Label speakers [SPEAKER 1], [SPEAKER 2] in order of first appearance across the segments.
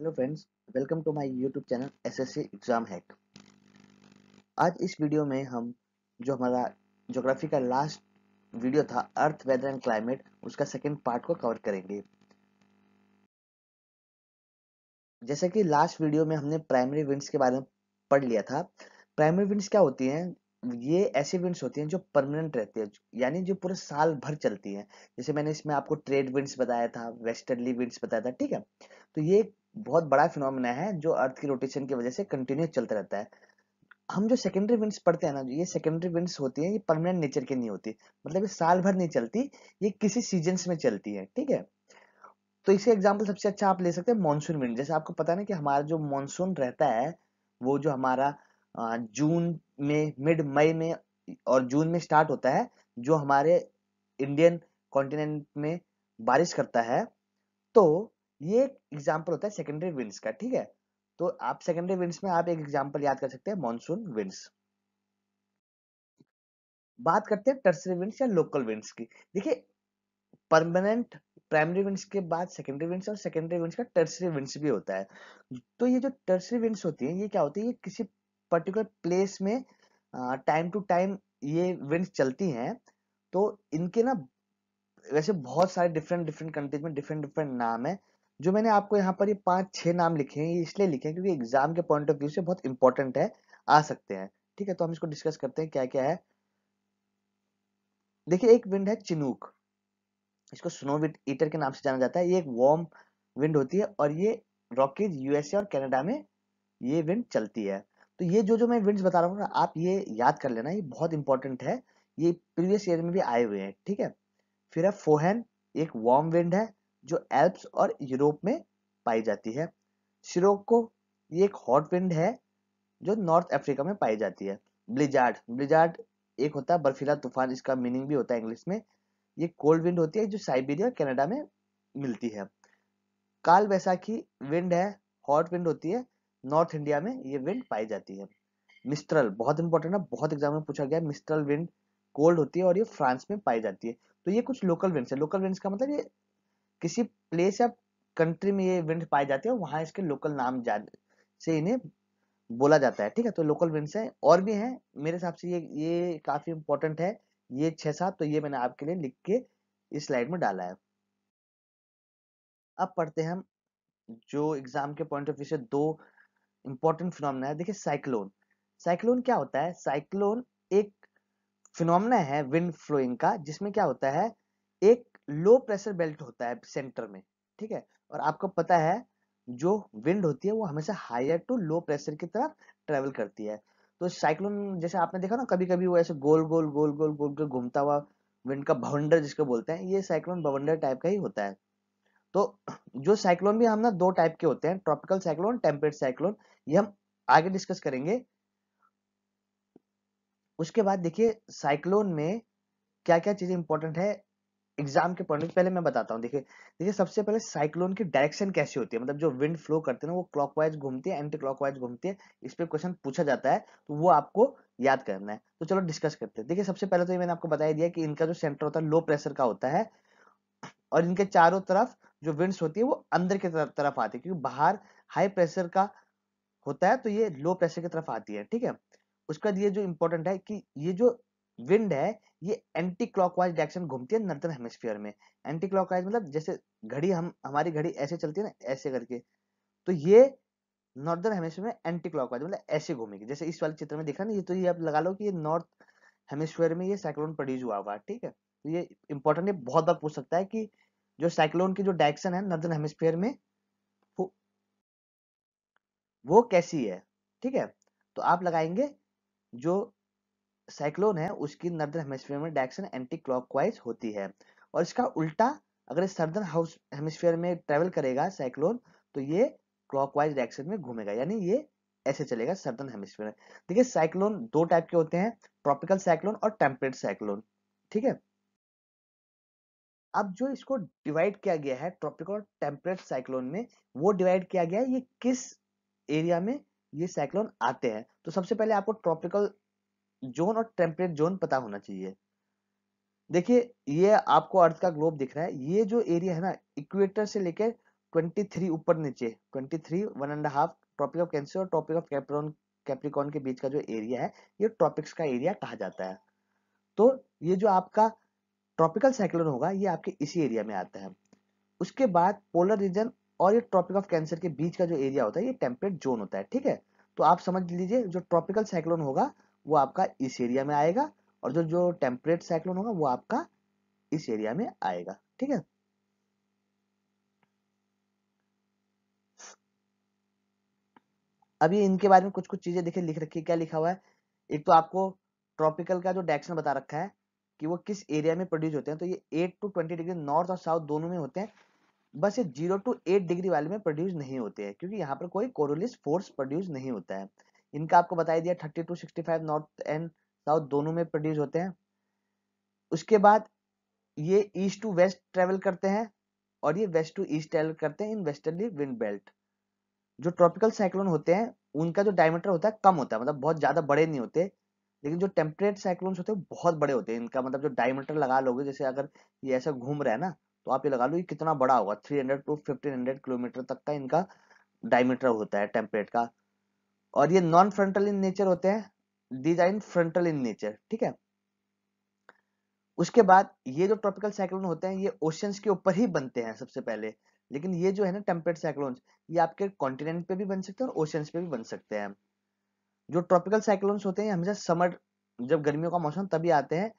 [SPEAKER 1] hello friends welcome to my YouTube channel SSC exam hack आज इस video में हम जो हमारा ज्योग्राफी का लास्ट वीडियो था अर्थ वेदर एंड क्लाइमेट उसका सेकंड पार्ट को कवर करेंगे जैसे कि लास्ट वीडियो में हमने प्राइमरी विंड्स के बारे में पढ़ लिया था प्राइमरी विंड्स क्या होती हैं ये ऐसे विंड्स होती हैं जो परमानेंट रहती है यानी जो पूरे साल भर चलती हैं जैसे मैंने इसमें आपको ट्रेड विंड्स बताया था वेस्टर्ली विंड्स बताया था ठीक है तो ये बहुत बड़ा फिनोमिना है जो अर्थ की रोटेशन की वजह से कंटिन्यू चलता रहता है हम जो सेकेंडरी विंड्स पढ़ते हैं ना ये सेकेंडरी विंड्स होती है ये परमानेंट नेचर की नहीं होती मतलब ये साल भर नहीं चलती ये किसी सीजन्स में चलती है ठीक है तो इसे एग्जाम्पल सबसे अच्छा आप ले सकते हैं मानसून विंड जैसे आपको पता ना कि हमारा जो मानसून रहता है वो जो हमारा जून में मिड मई में और जून में स्टार्ट होता है जो हमारे इंडियन कॉन्टिनेंट में बारिश करता है तो ये एक एग्जाम्पल होता है सेकेंडरी विंड्स का ठीक है तो आप सेकेंडरी विंड्स में आप एक एग्जाम्पल याद कर सकते हैं मॉनसून विंड्स बात करते हैं टर्सरी विंड्स या लोकल विंड्स की देखिए परमानेंट प्राइमरी विंड्स के बाद सेकेंडरी विंड्स और सेकेंडरी विंड्स का टर्सरी विंड्स भी होता है तो ये जो टर्सरी विंड्स होती है ये क्या होती है ये किसी पर्टिकुलर प्लेस में टाइम टू टाइम ये विंड्स चलती हैं तो इनके ना वैसे बहुत सारे डिफरेंट डिफरेंट कंट्रीज में डिफरेंट डिफरेंट नाम है जो मैंने आपको यहाँ पर ये पांच छह नाम लिखे हैं ये इसलिए लिखे हैं क्योंकि एग्जाम के पॉइंट ऑफ व्यू से बहुत इंपॉर्टेंट है आ सकते हैं ठीक है तो हम इसको डिस्कस करते हैं क्या क्या है देखिए एक विंड है चिनूक इसको स्नो विंड ईटर के नाम से जाना जाता है ये एक वार्म विंड होती है और ये रॉकीज यूएसए और कनाडा में ये विंड चलती है तो ये जो जो मैं विंड्स बता रहा हूँ ना आप ये याद कर लेना ये बहुत इंपॉर्टेंट है ये प्रीवियस ईयर में भी आए हुए हैं ठीक है फिर है फोहन एक वार्म विंड है जो एल्प्स और यूरोप में पाई जाती है शिरोको ये एक हॉट विंड है जो नॉर्थ अफ्रीका में पाई जाती है ब्लिजार्ड ब्लिजार्ड एक होता है बर्फीला तूफान इसका मीनिंग भी होता है इंग्लिश में ये कोल्ड विंड होती है जो साइबेरिया कनाडा में मिलती है काल वैसाखी विंड है हॉट विंड होती है नॉर्थ इंडिया में ये विंड पाई जाती है मिस्ट्रल बहुत इंपॉर्टेंट है बहुत एग्जाम में पूछा गया मिस्ट्रल विंड कोल्ड होती है और ये फ्रांस में पाई जाती है तो ये कुछ लोकल विंड्स है लोकल विंड्स का मतलब ये किसी प्लेस या कंट्री में ये विंड पाए जाते हैं वहां इसके लोकल नाम से इन्हें बोला जाता है ठीक है तो लोकल विंड्स हैं और भी हैं मेरे हिसाब से ये ये काफी इंपॉर्टेंट है ये छह सात तो ये मैंने आपके लिए लिख के इस स्लाइड में डाला है अब पढ़ते हैं हम जो एग्जाम के पॉइंट ऑफ व्यू से दो इंपॉर्टेंट फिनोमना है देखिए साइक्लोन साइक्लोन क्या होता है साइक्लोन एक फिनोमना है विंड फ्लोइंग का जिसमें क्या होता है एक लो प्रेशर बेल्ट होता है सेंटर में ठीक है और आपको पता है जो विंड होती है वो हमेशा हायर टू लो प्रेशर की तरफ ट्रेवल करती है तो साइक्लोन जैसे आपने देखा ना कभी कभी वो ऐसे गोल गोल गोल गोल गोल गोल घूमता हुआ विंड का भवंडर जिसको बोलते हैं ये साइक्लोन भवंडर टाइप का ही होता है तो जो साइक्लोन भी हम ना दो टाइप के होते हैं ट्रॉपिकल साइक्लोन टेम्परेट साइक्लोन ये हम आगे डिस्कस करेंगे उसके बाद देखिए साइक्लोन में क्या क्या चीजें इंपॉर्टेंट है एग्जाम के पॉइंट पहले मैं बताता हूँ देखिए देखिए सबसे पहले साइक्लोन की डायरेक्शन कैसी होती है मतलब जो विंड फ्लो करते हैं वो क्लॉकवाइज घूमती है एंटी क्लॉकवाइज घूमती है इस पर क्वेश्चन पूछा जाता है तो वो आपको याद करना है तो चलो डिस्कस करते हैं देखिए सबसे पहले तो ये मैंने आपको बताया दिया कि इनका जो सेंटर होता है लो प्रेशर का होता है और इनके चारों तरफ जो विंड्स होती है वो अंदर की तरफ तरफ आती है क्योंकि बाहर हाई प्रेशर का होता है तो ये लो प्रेशर की तरफ आती है ठीक है उसके बाद ये जो इम्पोर्टेंट है कि ये जो विंड है ये एंटी क्लॉकवाइज डायरेक्शन घूमती है नर्थन हेमिस्फीयर में एंटी क्लॉकवाइज मतलब जैसे घड़ी हम हमारी घड़ी ऐसे चलती है ना ऐसे करके तो ये नॉर्दर्न हेमिस्फीयर में एंटी क्लॉकवाइज मतलब ऐसे घूमेगी जैसे इस वाले चित्र में देखा ना ये तो ये आप लगा लो कि ये नॉर्थ हेमिस्फीयर में ये साइक्लोन प्रोड्यूस हुआ हुआ ठीक है तो ये इंपॉर्टेंट है बहुत बार पूछ सकता है कि जो साइक्लोन की जो डायरेक्शन है नॉर्दर्न हेमिस्फीयर में वो, वो कैसी है ठीक है तो आप लगाएंगे जो साइक्लोन है उसकी नर्दर्न हेमिस्फीयर में डायरेक्शन एंटी क्लॉकवाइज होती है और इसका उल्टा अगर सर्दर्न हाउस हेमिस्फीयर में ट्रेवल करेगा साइक्लोन तो ये क्लॉकवाइज डायरेक्शन में घूमेगा यानी ये ऐसे चलेगा सर्दर्न हेमिस्फीयर में देखिए साइक्लोन दो टाइप के होते हैं ट्रॉपिकल साइक्लोन और टेम्परेट साइक्लोन ठीक है अब जो इसको डिवाइड किया गया है ट्रॉपिकल और टेम्परेट साइक्लोन में वो डिवाइड किया गया है ये किस एरिया में ये साइक्लोन आते हैं तो सबसे पहले आपको ट्रॉपिकल जोन और टेम्परेट जोन पता होना चाहिए देखिए ये आपको अर्थ का ग्लोब दिख रहा है ये जो एरिया है ना इक्वेटर से ट्वेंटी 23 ऊपर नीचे 23 one and half tropic of cancer और ट्रॉपिक ऑफ कैप्रोन कैप्रिकॉन के बीच का जो एरिया है ये ट्रॉपिक्स का एरिया कहा जाता है तो ये जो आपका ट्रॉपिकल साइक्लोन होगा ये आपके इसी एरिया में आता है उसके बाद पोलर रीजन और ये ट्रॉपिक ऑफ कैंसर के बीच का जो एरिया होता है ये टेम्परेट जोन होता है ठीक है तो आप समझ लीजिए जो ट्रॉपिकल साइक्लोन होगा वो आपका इस एरिया में आएगा और जो जो टेम्परेट साइक्लोन होगा वो आपका इस एरिया में आएगा ठीक है अभी इनके बारे में कुछ कुछ चीजें देखिए लिख रखी क्या लिखा हुआ है एक तो आपको ट्रॉपिकल का जो डायरेक्शन बता रखा है कि वो किस एरिया में प्रोड्यूस होते हैं तो ये 8 टू 20 डिग्री नॉर्थ और साउथ दोनों में होते हैं बस ये जीरो टू एट डिग्री वाले में प्रोड्यूस नहीं होते हैं क्योंकि यहाँ पर कोई कोरोलिस फोर्स प्रोड्यूस नहीं होता है इनका आपको बताई दिया thirty to sixty five north and south दोनों में प्रोड्यूस होते हैं उसके बाद ये ईस्ट टू वेस्ट ट्रेवल करते हैं और ये वेस्ट टू ईस्ट ट्रेवल करते हैं इन वेस्टर्नली विंड बेल्ट जो ट्रॉपिकल साइक्लोन होते हैं उनका जो डायमीटर होता है कम होता है मतलब बहुत ज़्यादा बड़े नहीं होते लेकिन जो टेम्परेट साइक्लोन्स होते हैं बहुत बड़े होते हैं इनका मतलब जो डायमीटर लगा लोगे जैसे अगर ये ऐसा घूम रहा है ना तो आप ये लगा लो ये कितना बड़ा होगा हंड्रेड टू हंड्रेड किलोमीटर तक का इनका डायमीटर होता है टेम्परेट का और ये नॉन फ्रंटल इन नेचर होते हैं these are in frontal in nature ठीक है उसके बाद ये जो ट्रॉपिकल साइक्लोन होते हैं ये ओशियंस के ऊपर ही बनते हैं सबसे पहले लेकिन ये जो है ना टेम्परेट साइक्लोन ये आपके कॉन्टिनेंट पे भी बन सकते हैं और ओशंस पे भी बन सकते हैं जो ट्रॉपिकल साइक्लोन्स होते हैं हमेशा समर जब गर्मियों का मौसम तभी आते हैं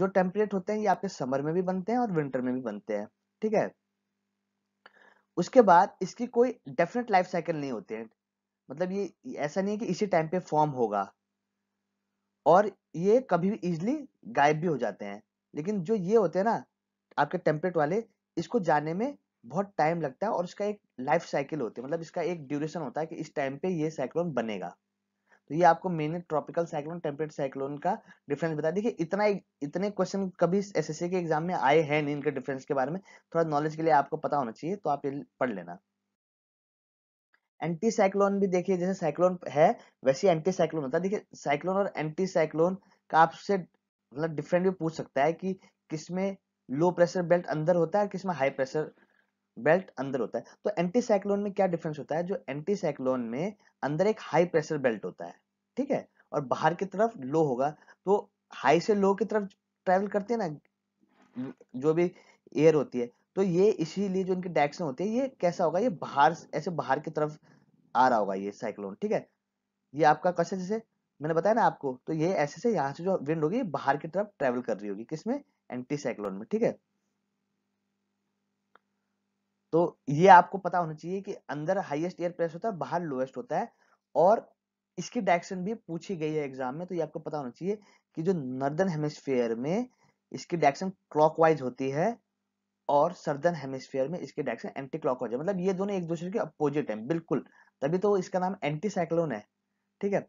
[SPEAKER 1] जो टेम्परेट होते हैं ये आपके समर में भी बनते हैं और विंटर में भी बनते हैं ठीक है उसके बाद इसकी कोई डेफिनेट लाइफ साइकिल नहीं होती है मतलब ये ऐसा नहीं है कि इसी टाइम पे फॉर्म होगा और ये कभी भी इजिली गायब भी हो जाते हैं लेकिन जो ये होते हैं ना आपके टेम्पलेट वाले इसको जाने में बहुत टाइम लगता है और इसका एक लाइफ साइकिल होती है मतलब इसका एक ड्यूरेशन होता है कि इस टाइम पे ये साइक्लोन बनेगा तो ये आपको main tropical cyclone temperate cyclone का डिफरेंस बता देखिए इतना इतने क्वेश्चन कभी एसएससी के एग्जाम में आए हैं नहीं इनके डिफरेंस के बारे में थोड़ा नॉलेज के लिए आपको पता होना चाहिए तो आप ये पढ़ लेना एंटी साइक्लोन भी देखिए जैसे साइक्लोन है वैसे एंटी साइक्लोन होता है देखिए साइक्लोन और एंटी साइक्लोन का आपसे मतलब डिफरेंट भी पूछ सकता है कि किसमें लो प्रेशर बेल्ट अंदर होता है और किसमें हाई प्रेशर बेल्ट अंदर होता है तो एंटी साइक्लोन में क्या डिफरेंस होता है जो एंटी साइक्लोन में अंदर एक हाई प्रेशर बेल्ट होता है ठीक है और बाहर की तरफ लो होगा तो हाई से लो की तरफ ट्रेवल करती है ना जो भी एयर होती है तो ये इसीलिए जो इनके डायरेक्शन होते हैं ये कैसा होगा ये बाहर ऐसे बाहर की तरफ आ रहा होगा ये साइक्लोन ठीक है ये आपका कैसे जैसे मैंने बताया ना आपको तो ये ऐसे से यहाँ से जो विंड होगी बाहर की तरफ ट्रेवल कर रही होगी किसमें एंटी साइक्लोन में ठीक है तो ये आपको पता होना चाहिए कि अंदर हाईएस्ट एयर प्रेशर होता है बाहर लोएस्ट होता है और इसकी डायरेक्शन भी पूछी गई है एग्जाम में तो ये आपको पता होना चाहिए कि जो नर्दर्न हेमिस्फेयर में इसकी डायरेक्शन क्लॉकवाइज होती है और सर्दर्न हेमिस्फीयर में इसके डायरेक्शन एंटी क्लॉक हो मतलब ये दोनों एक दूसरे के अपोजिट है बिल्कुल तभी तो इसका नाम एंटी साइक्लोन है ठीक है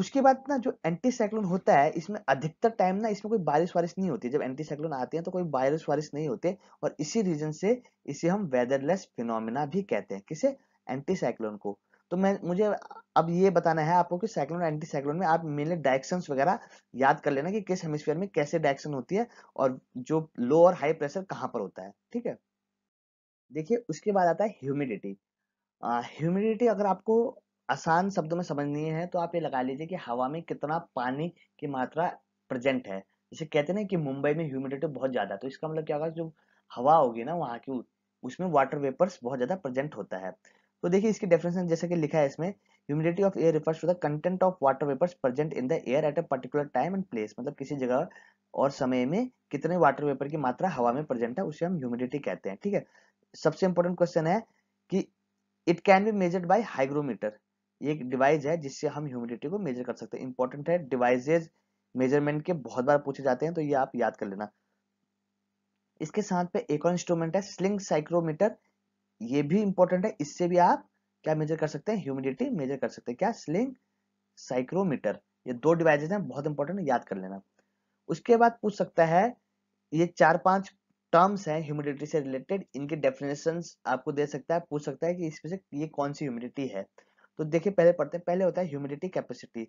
[SPEAKER 1] उसके बाद ना जो एंटी साइक्लोन होता है इसमें अधिकतर टाइम ना इसमें कोई बारिश वारिश नहीं होती जब एंटी साइक्लोन आते हैं तो कोई बारिश वारिश नहीं होते और इसी रीजन से इसे हम वेदरलेस फिनोमिना भी कहते हैं किसे एंटी साइक्लोन को तो मैं मुझे अब ये बताना है आपको कि साइक्लोन एंटी साइक्लोन में आप मेनली डायरेक्शन वगैरह याद कर लेना कि किस हेमिस्फीयर में कैसे डायरेक्शन होती है और जो लो और हाई प्रेशर कहाँ पर होता है ठीक है देखिए उसके बाद आता है ह्यूमिडिटी ह्यूमिडिटी अगर आपको आसान शब्दों में समझनी है तो आप ये लगा लीजिए कि हवा में कितना पानी की मात्रा प्रेजेंट है जैसे कहते हैं ना कि मुंबई में ह्यूमिडिटी तो बहुत ज्यादा है तो इसका मतलब क्या होगा जो हवा होगी ना वहाँ की उसमें वाटर वेपर्स बहुत ज्यादा प्रेजेंट होता है तो देखिए इसकी डेफिनेशन जैसे कि लिखा है इसमें humidity of air refers to the content of water vapours present in the air at a particular time and place मतलब किसी जगह और समय में कितने वाटर वेपर की मात्रा हवा में प्रेजेंट है उसे हम ह्यूमिडिटी कहते हैं ठीक है सबसे इंपॉर्टेंट क्वेश्चन है कि it can be measured by hygrometer ये एक डिवाइस है जिससे हम ह्यूमिडिटी को मेजर कर सकते हैं इंपॉर्टेंट है डिवाइसेज मेजरमेंट के बहुत बार पूछे जाते हैं तो ये आप याद कर लेना इसके साथ पे एक और इंस्ट्रूमेंट है स्लिंग साइक्रोमीटर ये भी इंपॉर्टेंट है इससे भी आप क्या मेजर कर सकते हैं ह्यूमिडिटी मेजर कर सकते हैं क्या स्लिंग साइक्रोमीटर ये दो डिवाइसेज हैं बहुत इंपॉर्टेंट याद कर लेना उसके बाद पूछ सकता है ये चार पांच टर्म्स हैं ह्यूमिडिटी से रिलेटेड इनके डेफिनेशन आपको दे सकता है पूछ सकता है कि इसमें से ये कौन सी ह्यूमिडिटी है तो देखिए पहले पढ़ते हैं पहले होता है ह्यूमिडिटी कैपेसिटी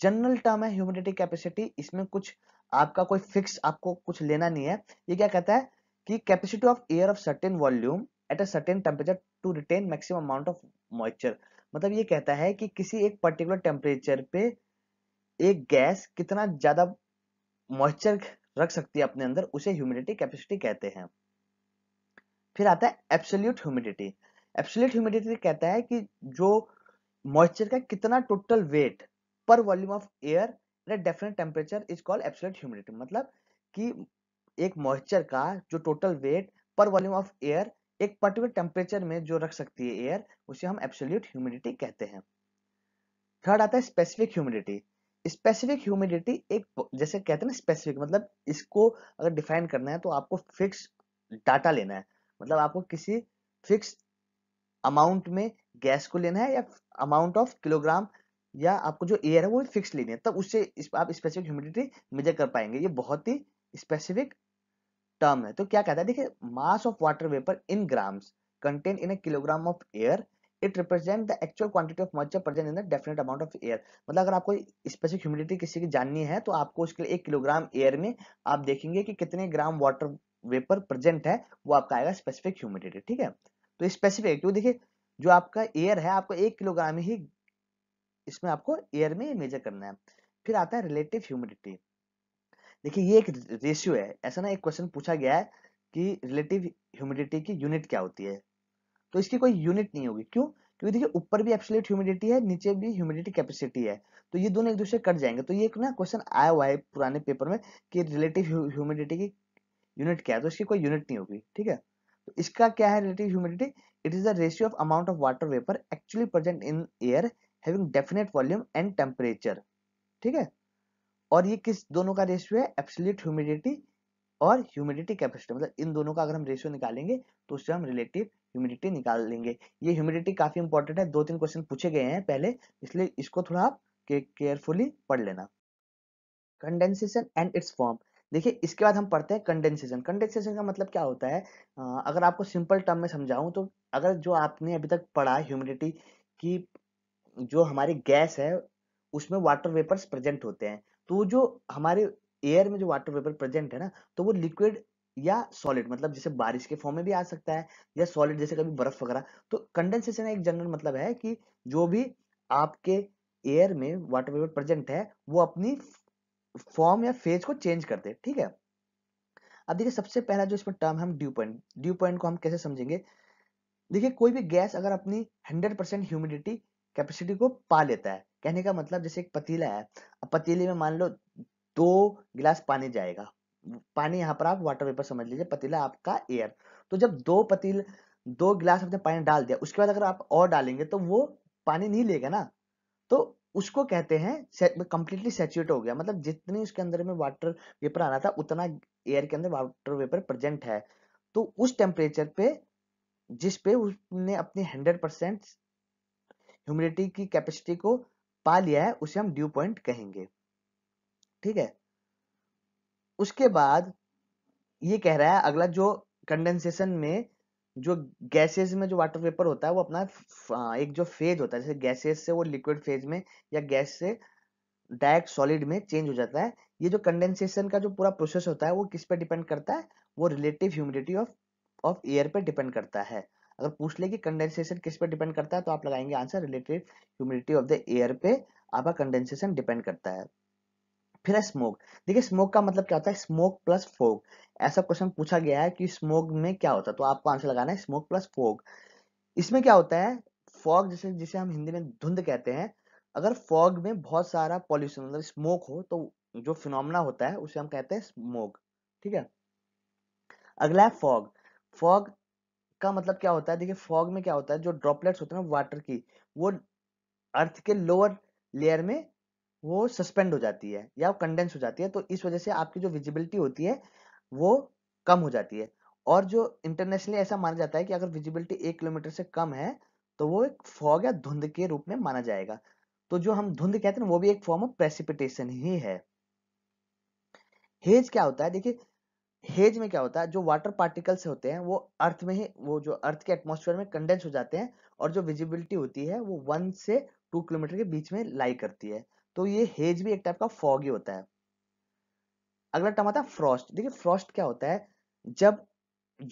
[SPEAKER 1] जनरल टर्म है ह्यूमिडिटी कैपेसिटी इसमें कुछ आपका कोई फिक्स आपको कुछ लेना नहीं है ये क्या कहता है कि capacity of air of certain volume at a certain temperature to retain maximum amount of moisture मतलब ये कहता है कि किसी एक पर्टिकुलर टेम्परेचर पे एक गैस कितना ज्यादा मॉइस्चर रख सकती है अपने अंदर उसे ह्यूमिडिटी कैपेसिटी कहते हैं फिर आता है एब्सोल्यूट ह्यूमिडिटी एब्सोल्यूट ह्यूमिडिटी कहता है कि जो मॉइस्चर का कितना टोटल वेट पर volume of air at definite temperature is called absolute humidity मतलब कि एक मॉइस्चर का जो टोटल वेट पर वॉल्यूम ऑफ एयर एक पर्टिकुलर टेम्परेचर में जो रख सकती है एयर उसे हम एब्सोल्यूट ह्यूमिडिटी कहते हैं थर्ड आता है स्पेसिफिक ह्यूमिडिटी स्पेसिफिक ह्यूमिडिटी एक जैसे कहते हैं ना स्पेसिफिक मतलब इसको अगर डिफाइन करना है तो आपको फिक्स डाटा लेना है मतलब आपको किसी फिक्स अमाउंट में गैस को लेना है या अमाउंट ऑफ किलोग्राम या आपको जो एयर है वो फिक्स लेनी है तब उससे आप स्पेसिफिक ह्यूमिडिटी मेजर कर पाएंगे ये बहुत ही स्पेसिफिक टर्म है तो क्या कहता है देखिए mass of water vapour in grams contain in kilogram of air it represent the actual quantity of moisture present in the definite amount of air मतलब अगर आपको स्पेसिफिक ह्यूमिडिटी किसी की जाननी है तो आपको उसके लिए एक किलोग्राम एयर में आप देखेंगे कि कितने ग्राम वाटर वेपर प्रेजेंट है वो आपका आएगा स्पेसिफिक ह्यूमिडिटी ठीक है तो स्पेसिफिक क्योंकि तो देखिए जो आपका एयर है आपको एक किलोग्राम ही इसमें आपको एयर में मेजर करना है फिर आता है रिलेटिव ह्यूमिडिटी देखिए ये एक रेशियो है ऐसा ना एक क्वेश्चन पूछा गया है कि रिलेटिव ह्यूमिडिटी की यूनिट क्या होती है तो इसकी कोई यूनिट नहीं होगी क्यों क्योंकि देखिए ऊपर भी एब्सोल्यूट ह्यूमिडिटी है नीचे भी ह्यूमिडिटी कैपेसिटी है तो ये दोनों एक दूसरे कट जाएंगे तो ये एक ना क्वेश्चन आया हुआ है पुराने पेपर में कि रिलेटिव ह्यूमिडिटी की यूनिट क्या है तो इसकी कोई यूनिट नहीं होगी ठीक है तो इसका क्या है relative humidity it is the ratio of amount of water vapour actually present in air having definite volume and temperature ठीक है और ये किस दोनों का रेशियो है एब्सोल्यूट ह्यूमिडिटी और ह्यूमिडिटी कैपेसिटी मतलब इन दोनों का अगर हम रेशियो निकालेंगे तो उससे हम रिलेटिव ह्यूमिडिटी निकाल लेंगे ये ह्यूमिडिटी काफी इंपॉर्टेंट है दो तीन क्वेश्चन पूछे गए हैं पहले इसलिए इसको थोड़ा आप केयरफुली पढ़ लेना कंडेंसेशन एंड इट्स फॉर्म देखिए इसके बाद हम पढ़ते हैं कंडेंसेशन कंडेंसेशन का मतलब क्या होता है अगर आपको सिंपल टर्म में समझाऊं तो अगर जो आपने अभी तक पढ़ा ह्यूमिडिटी की जो हमारी गैस है उसमें वाटर वेपर्स प्रेजेंट होते हैं तो जो हमारे एयर में जो वाटर वेपर प्रेजेंट है ना तो वो लिक्विड या सॉलिड मतलब जैसे बारिश के फॉर्म में भी आ सकता है या सॉलिड जैसे कभी बर्फ वगैरह तो कंडेंसेशन एक जनरल मतलब है कि जो भी आपके एयर में वाटर वेपर प्रेजेंट है वो अपनी फॉर्म या फेज को चेंज करते हैं ठीक है अब देखिए सबसे पहला जो इसमें टर्म है हम ड्यू पॉइंट ड्यू पॉइंट को हम कैसे समझेंगे देखिए कोई भी गैस अगर अपनी 100% ह्यूमिडिटी कैपेसिटी को पा लेता है कहने का मतलब जैसे एक पतीला है अब पतीले में मान लो दो गिलास पानी जाएगा पानी यहाँ पर आप वाटर पेपर समझ लीजिए पतीला आपका एयर तो जब दो पतील दो गिलास आपने पानी डाल दिया उसके बाद अगर आप और डालेंगे तो वो पानी नहीं लेगा ना तो उसको कहते हैं कंप्लीटली सेचुएट हो गया मतलब जितनी उसके अंदर में वाटर वेपर आना था उतना एयर के अंदर वाटर वेपर प्रेजेंट है तो उस टेम्परेचर पे जिस पे उसने अपनी हंड्रेड परसेंट ह्यूमिडिटी की कैपेसिटी को पा लिया है उसे हम ड्यू पॉइंट कहेंगे ठीक है उसके बाद ये कह रहा है अगला जो कंडेंसेशन में जो गैसेस में जो वाटर वेपर होता है वो अपना हाँ, एक जो फेज होता है जैसे गैसेस से वो लिक्विड फेज में या गैस से डायरेक्ट सॉलिड में चेंज हो जाता है ये जो कंडेंसेशन का जो पूरा प्रोसेस होता है वो किस पे डिपेंड करता है वो relative humidity of of air पे डिपेंड करता है अगर पूछ ले कि कंडेंसेशन किस पे डिपेंड करता है तो आप लगाएंगे answer related humidity of the air पे आपका कंडेंसेशन डिपेंड करता है फिर है स्मोक देखिए स्मोक का मतलब क्या होता है स्मोक प्लस फोग ऐसा क्वेश्चन पूछा गया है कि स्मोक में क्या होता है तो आपको आंसर लगाना है स्मोक प्लस फोग इसमें क्या होता है फॉग जैसे जिसे हम हिंदी में धुंध कहते हैं अगर फॉग में बहुत सारा पॉल्यूशन मतलब स्मोक हो तो जो फिनोमना होता है उसे हम कहते हैं स्मोक ठीक है अगला है फॉग फॉग इसका मतलब क्या होता है देखिए फॉग में क्या होता है जो ड्रॉपलेट्स होते हैं ना वाटर की वो अर्थ के लोअर लेयर में वो सस्पेंड हो जाती है या कंडेंस हो जाती है तो इस वजह से आपकी जो विजिबिलिटी होती है वो कम हो जाती है और जो इंटरनेशनली ऐसा माना जाता है कि अगर विजिबिलिटी एक किलोमीटर से कम है तो वो एक फॉग या धुंध के रूप में माना जाएगा तो जो हम धुंध कहते हैं वो भी एक फॉर्म ऑफ प्रेसिपिटेशन ही है हेज क्या होता है देखिए हेज में क्या होता है जो वाटर पार्टिकल्स होते हैं वो अर्थ में ही वो जो अर्थ के एटमोसफेयर में कंडेंस हो जाते हैं और जो विजिबिलिटी होती है वो वन से टू किलोमीटर के बीच में लाई करती है तो ये हेज भी एक टाइप का फॉग ही होता है अगला टर्म आता है फ्रॉस्ट देखिए फ्रॉस्ट क्या होता है जब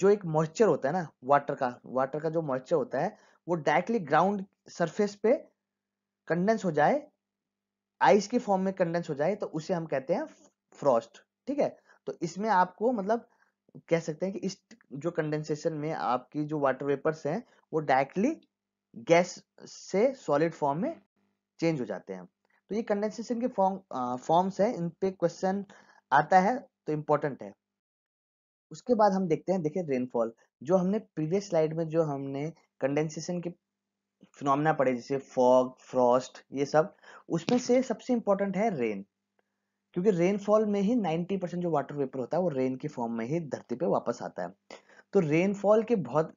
[SPEAKER 1] जो एक मॉइस्चर होता है ना वाटर का वाटर का जो मॉइस्चर होता है वो डायरेक्टली ग्राउंड सरफेस पे कंडेंस हो जाए आइस के फॉर्म में कंडेंस हो जाए तो उसे हम कहते हैं फ्रॉस्ट ठीक है तो इसमें आपको मतलब कह सकते हैं कि इस जो कंडेंसेशन में आपकी जो वाटर वेपर्स हैं वो डायरेक्टली गैस से सॉलिड फॉर्म में चेंज हो जाते हैं तो ये कंडेंसेशन के फॉर्म फॉर्म्स हैं इन पे क्वेश्चन आता है तो इम्पोर्टेंट है उसके बाद हम देखते हैं देखिए रेनफॉल जो हमने प्रीवियस स्लाइड में जो हमने कंडेंसेशन के फिनोमिना पड़े जैसे फॉग फ्रॉस्ट ये सब उसमें से सबसे इम्पोर्टेंट है रेन क्योंकि रेनफॉल में ही 90 परसेंट जो वाटर वेपर होता है वो रेन की फॉर्म में ही धरती पे वापस आता है तो रेनफॉल के बहुत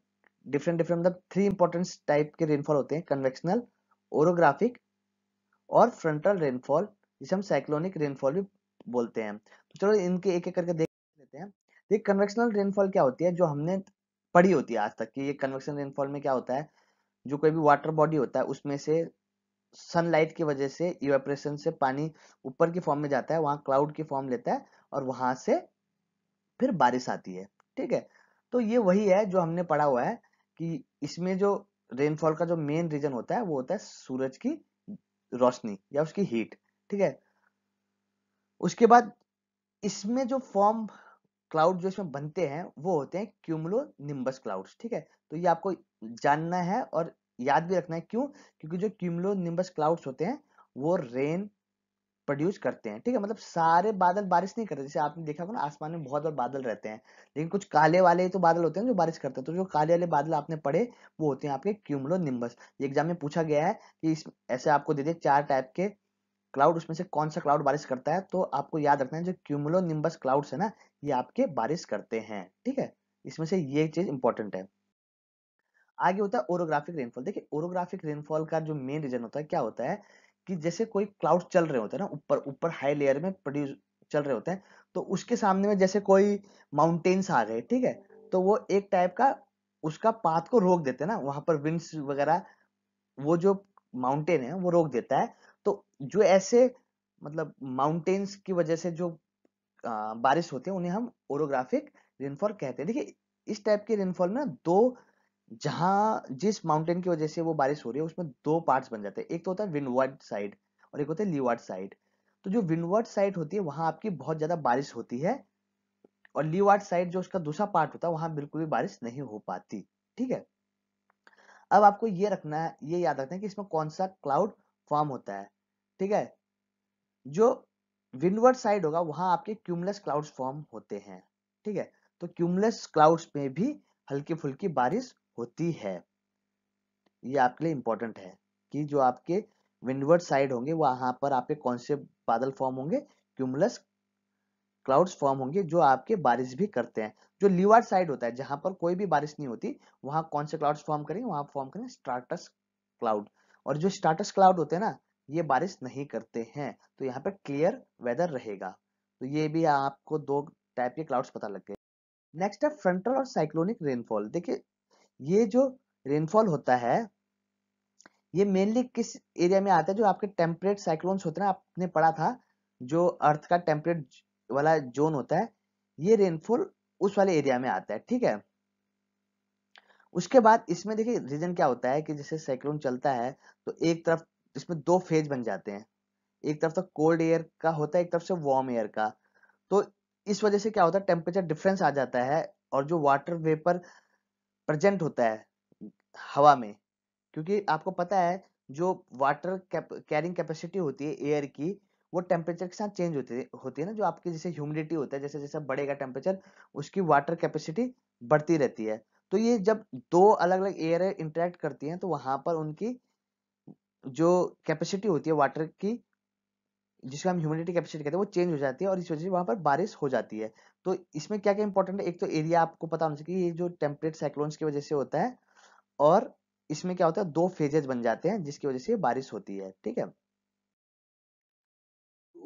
[SPEAKER 1] डिफरेंट डिफरेंट मतलब थ्री इंपॉर्टेंट टाइप के रेनफॉल होते हैं कन्वेक्शनल ओरोग्राफिक और फ्रंटल रेनफॉल जिसे हम साइक्लोनिक रेनफॉल भी बोलते हैं तो चलो इनके एक एक करके देख लेते हैं देखिए कन्वेक्शनल रेनफॉल क्या होती है जो हमने पढ़ी होती है आज तक कि ये कन्वेक्शनल रेनफॉल में क्या होता है जो कोई भी वाटर बॉडी होता है उसमें से सनलाइट की वजह से इवेपरेशन से पानी ऊपर की फॉर्म में जाता है वहां क्लाउड की फॉर्म लेता है और वहां से फिर बारिश आती है ठीक है तो ये वही है जो हमने पढ़ा हुआ है कि इसमें जो रेनफॉल का जो मेन रीजन होता है वो होता है सूरज की रोशनी या उसकी हीट ठीक है उसके बाद इसमें जो फॉर्म क्लाउड जो इसमें बनते हैं वो होते हैं क्यूमलो निम्बस क्लाउड ठीक है तो ये आपको जानना है और याद भी रखना है क्यों क्योंकि जो क्यूमलो निम्बस क्लाउड्स होते हैं वो रेन प्रोड्यूस करते हैं ठीक है मतलब सारे बादल बारिश नहीं करते जैसे आपने देखा होगा ना आसमान में बहुत बार बादल रहते हैं लेकिन कुछ काले वाले तो बादल होते हैं जो बारिश करते हैं तो जो काले वाले बादल आपने पढ़े वो होते हैं आपके क्यूमलो निम्बस एग्जाम में पूछा गया है कि इस ऐसे आपको दे दिए चार टाइप के क्लाउड उसमें से कौन सा क्लाउड बारिश करता है तो आपको याद रखना है जो क्यूमलो निम्बस क्लाउड्स है ना ये आपके बारिश करते हैं ठीक है इसमें से ये चीज इंपॉर्टेंट है आगे होता है ओरोग्राफिक रेनफॉल देखिए ओरोग्राफिक रेनफॉल का जो मेन रीजन होता है क्या होता है कि जैसे कोई क्लाउड चल रहे होते हैं ना ऊपर ऊपर हाई लेयर में प्रोड्यूस चल रहे होते हैं तो उसके सामने में जैसे कोई माउंटेन्स आ गए ठीक है तो वो एक टाइप का उसका पाथ को रोक देते हैं ना वहां पर विंड्स वगैरह वो जो माउंटेन है वो रोक देता है तो जो ऐसे मतलब माउंटेन्स की वजह से जो आ, बारिश होती है उन्हें हम ओरोग्राफिक रेनफॉल कहते हैं देखिए इस टाइप के रेनफॉल में दो जहां जिस माउंटेन की वजह से वो बारिश हो रही है उसमें दो पार्ट्स बन जाते हैं एक तो होता है विनवर्ड साइड और एक होता है लीवर्ड साइड तो जो विनवर्ड साइड होती है वहां आपकी बहुत ज़्यादा बारिश होती है और लीवर्ड साइड जो उसका दूसरा पार्ट होता है वहां बिल्कुल भी बारिश नहीं हो पाती ठीक है अब आपको ये रखना है ये याद रखना है कि इसमें कौन सा क्लाउड फॉर्म होता है ठीक है जो विंडवर्ड साइड होगा वहां आपके क्यूमलेस क्लाउड्स फॉर्म होते हैं ठीक है तो क्यूमलेस क्लाउड्स में भी हल्की फुल्की बारिश होती है ये आपके लिए इंपॉर्टेंट है कि जो आपके विंडवर्ड साइड होंगे वहां पर आपके कौन से बादल फॉर्म होंगे क्यूमुलस क्लाउड्स फॉर्म होंगे जो आपके बारिश भी करते हैं जो लीवार्ड साइड होता है जहां पर कोई भी बारिश नहीं होती वहां कौन से क्लाउड्स फॉर्म करेंगे वहां फॉर्म करेंगे स्टार्टस क्लाउड और जो स्टार्टस क्लाउड होते हैं ना ये बारिश नहीं करते हैं तो यहाँ पे क्लियर वेदर रहेगा तो ये भी आपको दो टाइप के क्लाउड्स पता लग गए नेक्स्ट है फ्रंटल और साइक्लोनिक रेनफॉल देखिए ये जो रेनफॉल होता है ये मेनली किस एरिया में आता है जो आपके टेम्परेट साइक्लोन्स होते हैं आपने पढ़ा था जो अर्थ का टेम्परेट वाला जोन होता है ये रेनफॉल उस वाले एरिया में आता है ठीक है उसके बाद इसमें देखिए रीजन क्या होता है कि जैसे साइक्लोन चलता है तो एक तरफ इसमें दो फेज बन जाते हैं एक तरफ तो कोल्ड एयर का होता है एक तरफ से वार्म एयर का तो इस वजह से क्या होता है टेम्परेचर डिफरेंस आ जाता है और जो वाटर वेपर प्रेजेंट होता है हवा में क्योंकि आपको पता है जो वाटर कैरिंग कैपेसिटी होती है एयर की वो टेम्परेचर के साथ चेंज होती है होती है ना जो आपकी जैसे ह्यूमिडिटी होता है जैसे जैसे बढ़ेगा टेम्परेचर उसकी वाटर कैपेसिटी बढ़ती रहती है तो ये जब दो अलग अलग एयर इंटरेक्ट करती हैं तो वहां पर उनकी जो कैपेसिटी होती है वाटर की जिसको हम ह्यूमिडिटी कैपेसिटी कहते हैं वो चेंज हो जाती है और इस वजह से वहाँ पर बारिश हो जाती है तो इसमें क्या क्या इंपॉर्टेंट है एक तो एरिया आपको पता होना चाहिए ये जो टेम्परेट साइक्लोन्स की वजह से होता है और इसमें क्या होता है दो फेजेज बन जाते हैं जिसकी वजह से बारिश होती है ठीक है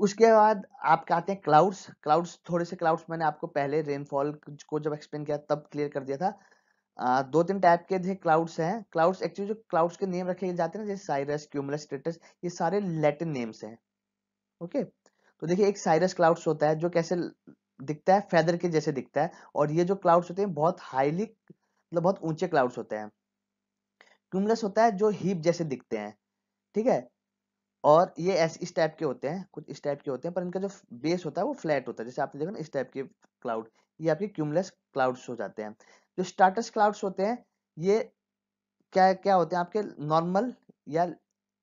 [SPEAKER 1] उसके बाद आपके आते हैं क्लाउड्स क्लाउड्स थोड़े से क्लाउड्स मैंने आपको पहले रेनफॉल को जब एक्सप्लेन किया तब क्लियर कर दिया था आ, दो तीन टाइप के जो क्लाउड्स हैं क्लाउड्स एक्चुअली जो क्लाउड्स के नेम रखे जाते हैं जैसे साइरस क्यूमलस स्टेटस ये सारे लैटिन नेम्स हैं ओके तो देखिए एक साइरस क्लाउड्स होता है जो कैसे दिखता है फेदर के जैसे दिखता है और ये जो क्लाउड्स होते हैं बहुत हाईली मतलब बहुत ऊंचे क्लाउड्स होते हैं क्यूमलस होता है जो हीप जैसे दिखते हैं ठीक है और ये ऐसे इस टाइप के होते हैं कुछ इस टाइप के होते हैं पर इनका जो बेस होता है वो फ्लैट होता है जैसे आपने देखा ना इस टाइप के क्लाउड ये आपके क्यूमलस क्लाउड्स हो जाते हैं जो स्टार्टस क्लाउड्स होते हैं ये क्या क्या होते हैं आपके नॉर्मल या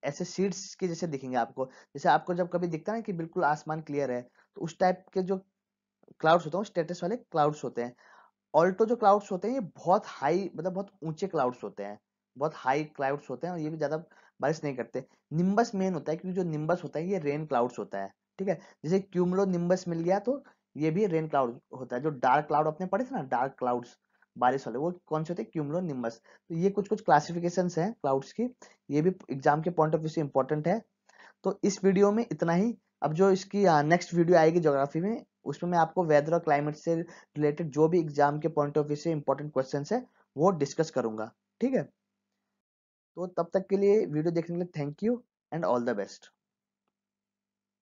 [SPEAKER 1] ऐसे सीड्स के जैसे दिखेंगे आपको जैसे आपको जब कभी दिखता है ना कि बिल्कुल आसमान क्लियर है तो उस टाइप के जो क्लाउड्स होते हैं स्टेटस वाले क्लाउड्स होते हैं ऑल्टो जो क्लाउड्स होते हैं ये बहुत हाई मतलब बहुत ऊंचे क्लाउड्स होते हैं बहुत हाई क्लाउड्स होते हैं और ये भी ज़्यादा बारिश नहीं करते निम्बस मेन होता है क्योंकि जो निम्बस होता है ये रेन क्लाउड्स होता है ठीक है जैसे क्यूमलो निम्बस मिल गया तो ये भी रेन क्लाउड होता है जो डार्क क्लाउड अपने पढ़े थे ना डार्क क्लाउड्स बारिश वाले वो कौन से होते हैं क्यूमलो निम्बस तो ये कुछ कुछ क्लासिफिकेशन है क्लाउड्स की ये भी एग्जाम के पॉइंट ऑफ व्यू से इम्पोर्टेंट है तो इस वीडियो में इतना ही अब जो इसकी नेक्स्ट वीडियो आएगी जोग्राफी में उसमें मैं आपको वेदर और क्लाइमेट से रिलेटेड जो भी एग्जाम के पॉइंट ऑफ व्यू से इम्पोर्टेंट क्वेश्चन है वो डिस्कस करूंगा ठीक है तो तब तक के लिए वीडियो देखने के लिए thank you and all the best